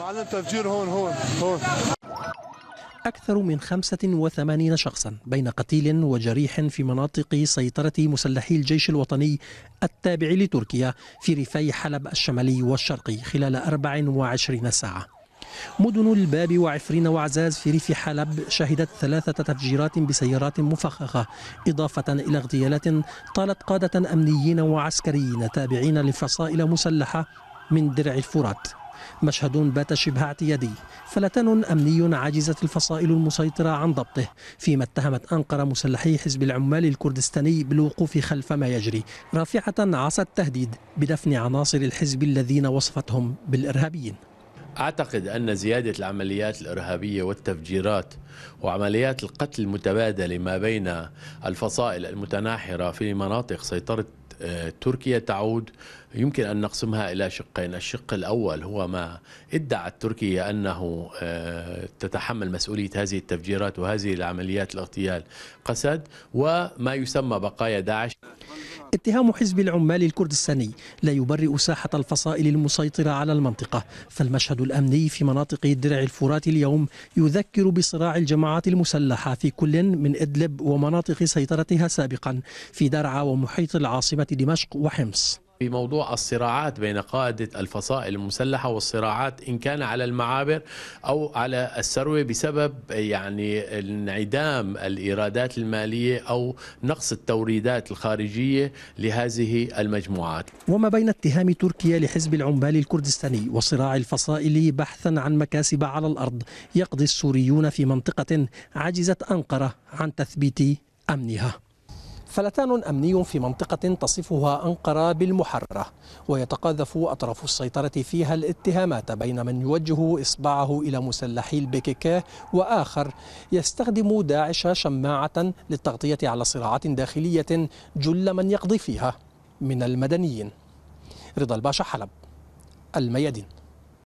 معلم تفجير هون هون هون أكثر من 85 شخصا بين قتيل وجريح في مناطق سيطرة مسلحي الجيش الوطني التابع لتركيا في ريفي حلب الشمالي والشرقي خلال 24 ساعة مدن الباب وعفرين وعزاز في ريف حلب شهدت ثلاثة تفجيرات بسيارات مفخخة إضافة إلى اغتيالات طالت قادة أمنيين وعسكريين تابعين لفصائل مسلحة من درع الفرات مشهد بات شبه اعتيادي فلتان أمني عجزت الفصائل المسيطرة عن ضبطه فيما اتهمت أنقرة مسلحي حزب العمال الكردستاني بالوقوف خلف ما يجري رافعة عصا التهديد بدفن عناصر الحزب الذين وصفتهم بالإرهابيين أعتقد أن زيادة العمليات الإرهابية والتفجيرات وعمليات القتل المتبادلة ما بين الفصائل المتناحرة في مناطق سيطرة تركيا تعود يمكن أن نقسمها إلى شقين الشق الأول هو ما ادعت تركيا أنه آه، تتحمل مسؤولية هذه التفجيرات وهذه العمليات الاغتيال قسد وما يسمى بقايا داعش اتهام حزب العمال الكردستاني لا يبرئ ساحة الفصائل المسيطرة على المنطقة فالمشهد الأمني في مناطق درع الفرات اليوم يذكر بصراع الجماعات المسلحة في كل من إدلب ومناطق سيطرتها سابقا في درعا ومحيط العاصمة دمشق وحمص في موضوع الصراعات بين قادة الفصائل المسلحة والصراعات إن كان على المعابر أو على الثروة بسبب يعني انعدام الإيرادات المالية أو نقص التوريدات الخارجية لهذه المجموعات وما بين اتهام تركيا لحزب العمال الكردستاني وصراع الفصائل بحثا عن مكاسب على الأرض يقضي السوريون في منطقة عجزت أنقرة عن تثبيت أمنها فلتان أمني في منطقة تصفها أنقرة بالمحررة ويتقاذف أطراف السيطرة فيها الاتهامات بين من يوجه إصبعه إلى مسلحي البيكيكا وآخر يستخدم داعش شماعة للتغطية على صراعات داخلية جل من يقضي فيها من المدنيين رضا الباشا حلب الميادين